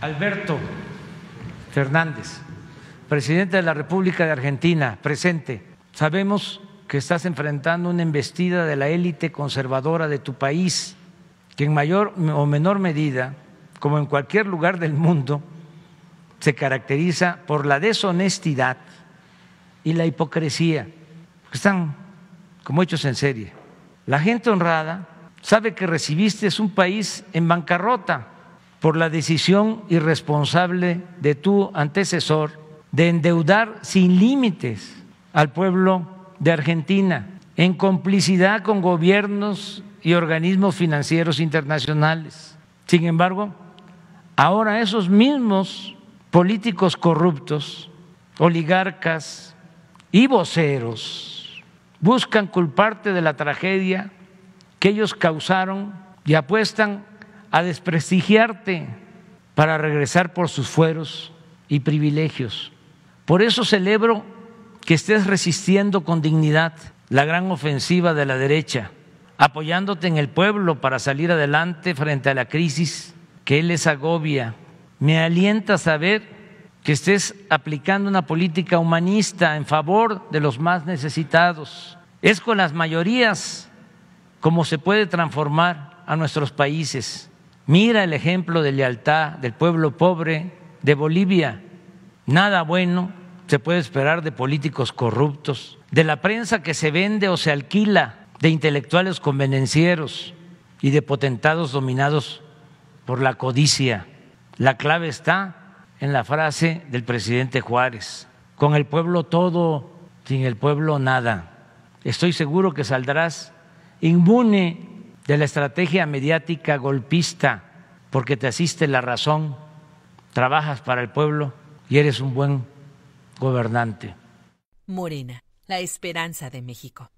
Alberto Fernández, presidente de la República de Argentina, presente. Sabemos que estás enfrentando una embestida de la élite conservadora de tu país, que en mayor o menor medida, como en cualquier lugar del mundo, se caracteriza por la deshonestidad y la hipocresía, que están como hechos en serie. La gente honrada sabe que recibiste un país en bancarrota por la decisión irresponsable de tu antecesor de endeudar sin límites al pueblo de Argentina, en complicidad con gobiernos y organismos financieros internacionales. Sin embargo, ahora esos mismos políticos corruptos, oligarcas y voceros buscan culparte de la tragedia que ellos causaron y apuestan a desprestigiarte para regresar por sus fueros y privilegios. Por eso celebro que estés resistiendo con dignidad la gran ofensiva de la derecha, apoyándote en el pueblo para salir adelante frente a la crisis que les agobia. Me alienta saber que estés aplicando una política humanista en favor de los más necesitados. Es con las mayorías como se puede transformar a nuestros países. Mira el ejemplo de lealtad del pueblo pobre de Bolivia. Nada bueno se puede esperar de políticos corruptos, de la prensa que se vende o se alquila, de intelectuales convenencieros y de potentados dominados por la codicia. La clave está en la frase del presidente Juárez, con el pueblo todo, sin el pueblo nada. Estoy seguro que saldrás inmune de la estrategia mediática golpista, porque te asiste la razón, trabajas para el pueblo y eres un buen gobernante. Morena, la esperanza de México.